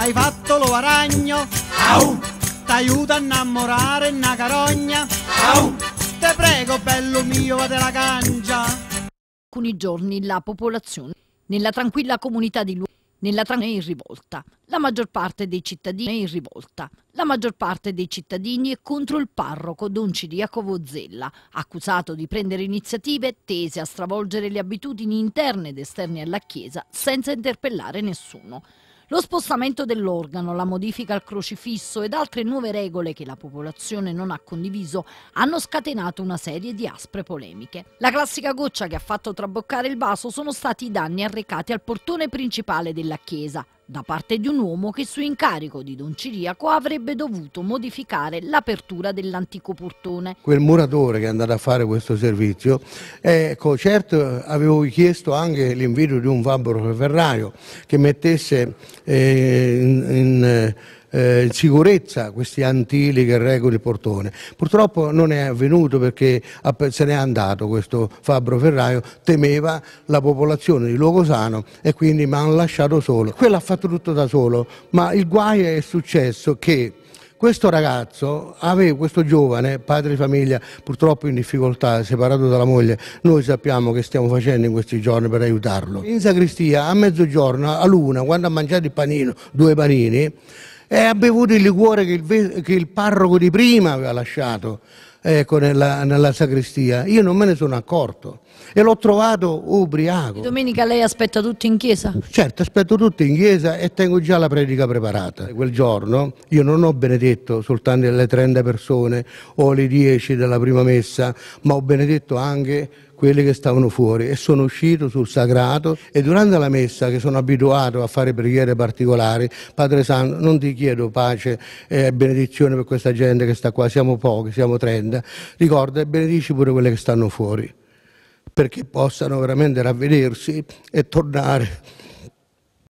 hai fatto lo aragno, au, t'aiuta a innamorare una carogna, au, te prego bello mio, vate la cancia. Alcuni giorni la popolazione, nella tranquilla comunità di Luogo, nella tran- è in rivolta. La maggior parte dei cittadini è in rivolta. La maggior parte dei cittadini è contro il parroco Don Ciriacovo Zella, accusato di prendere iniziative tese a stravolgere le abitudini interne ed esterne alla Chiesa senza interpellare nessuno. Lo spostamento dell'organo, la modifica al crocifisso ed altre nuove regole che la popolazione non ha condiviso hanno scatenato una serie di aspre polemiche. La classica goccia che ha fatto traboccare il vaso sono stati i danni arrecati al portone principale della chiesa, da parte di un uomo che su incarico di Don Ciriaco avrebbe dovuto modificare l'apertura dell'antico portone. Quel muratore che è andato a fare questo servizio, eh, ecco, certo avevo chiesto anche l'invito di un fabbro ferraio che mettesse eh, in, in eh, eh, sicurezza questi antili che regolano il portone. Purtroppo non è avvenuto perché se n'è andato questo Fabbro Ferraio, temeva la popolazione di Luogosano e quindi mi hanno lasciato solo. Quello ha fatto tutto da solo, ma il guaio è successo che questo ragazzo, aveva, questo giovane, padre di famiglia, purtroppo in difficoltà, separato dalla moglie, noi sappiamo che stiamo facendo in questi giorni per aiutarlo. In sacristia, a mezzogiorno, a luna, quando ha mangiato il panino, due panini, e ha bevuto il liquore che il, che il parroco di prima aveva lasciato ecco, nella, nella, sacrestia. Io non me ne sono accorto e l'ho trovato ubriaco. Domenica lei aspetta tutti in chiesa? Certo, aspetto tutti in chiesa e tengo già la predica preparata. Quel giorno io non ho benedetto soltanto le 30 persone o le 10 della prima messa, ma ho benedetto anche quelli che stavano fuori e sono uscito sul sagrato e durante la messa che sono abituato a fare preghiere particolari, Padre Santo, non ti chiedo pace e benedizione per questa gente che sta qua, siamo pochi, siamo 30, ricorda e benedici pure quelli che stanno fuori perché possano veramente ravvedersi e tornare